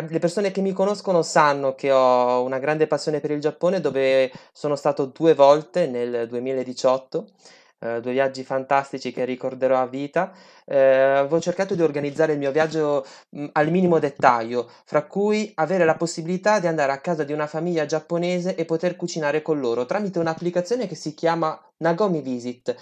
le persone che mi conoscono sanno che ho una grande passione per il Giappone, dove sono stato due volte nel 2018. Eh, due viaggi fantastici che ricorderò a vita. Eh, avevo cercato di organizzare il mio viaggio mh, mm, al minimo dettaglio, fra cui avere la possibilità di andare a casa di una famiglia giapponese e poter cucinare con loro tramite un'applicazione che si chiama Nagomi Visit,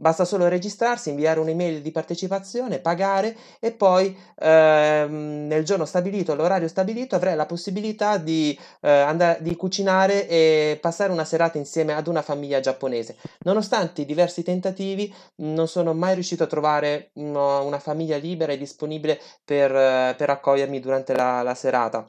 Basta solo registrarsi, inviare un'email di partecipazione, pagare e poi ehm, nel giorno stabilito, all'orario stabilito, avrai la possibilità di, eh, andare, di cucinare e passare una serata insieme ad una famiglia giapponese. Nonostante i diversi tentativi, non sono mai riuscito a trovare uno, una famiglia libera e disponibile per, per accogliermi durante la, la serata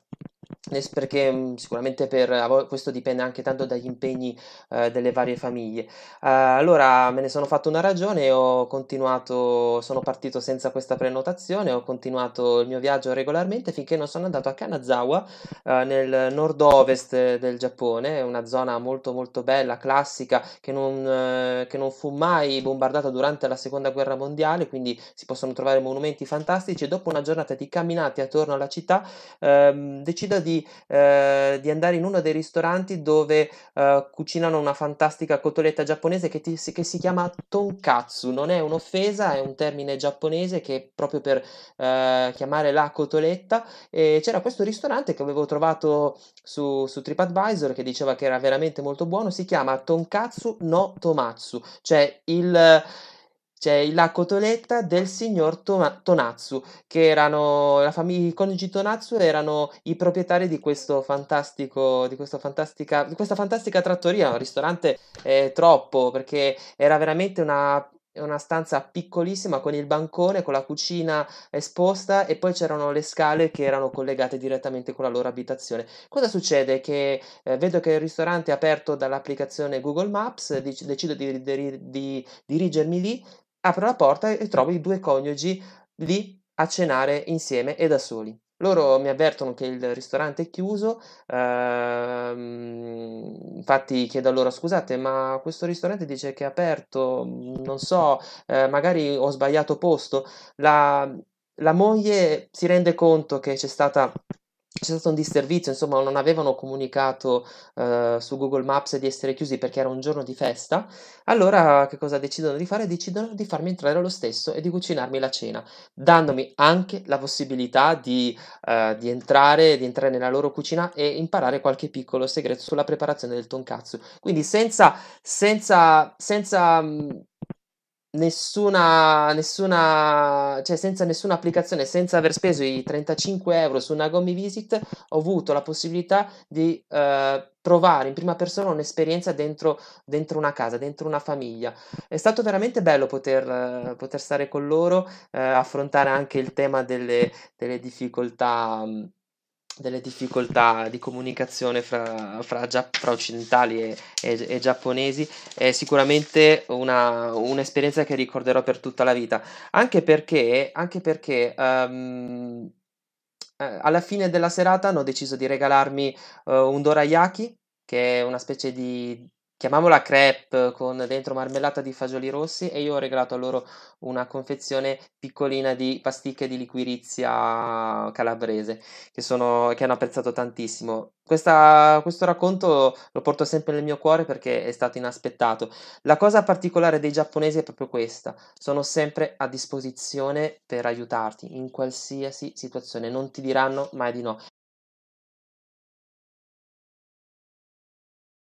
perché mhmm, sicuramente per, questo dipende anche tanto dagli impegni eh, delle varie famiglie. Eh, allora me ne sono fatto una ragione, ho continuato, sono partito senza questa prenotazione, ho continuato il mio viaggio regolarmente finché non sono andato a Kanazawa eh, nel nord-ovest del Giappone, una zona molto molto bella, classica, che non, eh, che non fu mai bombardata durante la seconda guerra mondiale, quindi si possono trovare monumenti fantastici e dopo una giornata di camminate attorno alla città ehm, decido di di, eh, di, andare in uno dei ristoranti dove eh, cucinano una fantastica cotoletta giapponese che, ti, che, si chiama tonkatsu. Non è un'offesa, è un termine giapponese che proprio per eh, chiamare la cotoletta. E c'era questo ristorante che avevo trovato su, su TripAdvisor che diceva che era veramente molto buono. Si chiama Tonkatsu no Tomatsu, cioè il c'è la cotoletta del signor Toma- Tonazzu, che erano la famiglia, i coniugi Tonazzu erano i proprietari di questo fantastico, di questa fantastica, di questa fantastica trattoria, un ristorante eh, troppo, perché era veramente una una stanza piccolissima con il bancone, con la cucina esposta e poi c'erano le scale che erano collegate direttamente con la loro abitazione. Cosa succede? Che eh, vedo che il ristorante è aperto dall'applicazione Google Maps, dec- decido di, di, di, dirigermi lì apre la porta e trovo i due coniugi lì a cenare insieme e da soli. Loro mi avvertono che il ristorante è chiuso, ehm, infatti chiedo a loro scusate, ma questo ristorante dice che è aperto, non so, eh, magari ho sbagliato posto. La, la moglie si rende conto che c'è stata c'è stato un disservizio, insomma non avevano comunicato eh, su Google Maps di essere chiusi perché era un giorno di festa, allora che cosa decidono di fare? Decidono di farmi entrare lo stesso e di cucinarmi la cena, dandomi anche la possibilità di, eh, di, entrare, di entrare nella loro cucina e imparare qualche piccolo segreto sulla preparazione del tonkatsu. Quindi senza, senza, senza mh, nessuna, nessuna, cioè senza nessuna applicazione, senza aver speso i 35 euro su una Nagomi Visit, ho avuto la possibilità di eh, provare in prima persona un'esperienza dentro, dentro, una casa, dentro una famiglia. È stato veramente bello poter, poter stare con loro, eh, affrontare anche il tema delle, delle difficoltà. Mh, delle difficoltà di comunicazione fra, fra, fra occidentali e, e, e, giapponesi è sicuramente una, un'esperienza che ricorderò per tutta la vita, anche perché, anche perché um, alla fine della serata hanno deciso di regalarmi uh, un dorayaki, che è una specie di chiamiamola crepe con dentro marmellata di fagioli rossi e io ho regalato a loro una confezione piccolina di pasticche di liquirizia calabrese che, sono, che hanno apprezzato tantissimo. Questa, questo racconto lo porto sempre nel mio cuore perché è stato inaspettato. La cosa particolare dei giapponesi è proprio questa, sono sempre a disposizione per aiutarti in qualsiasi situazione, non ti diranno mai di no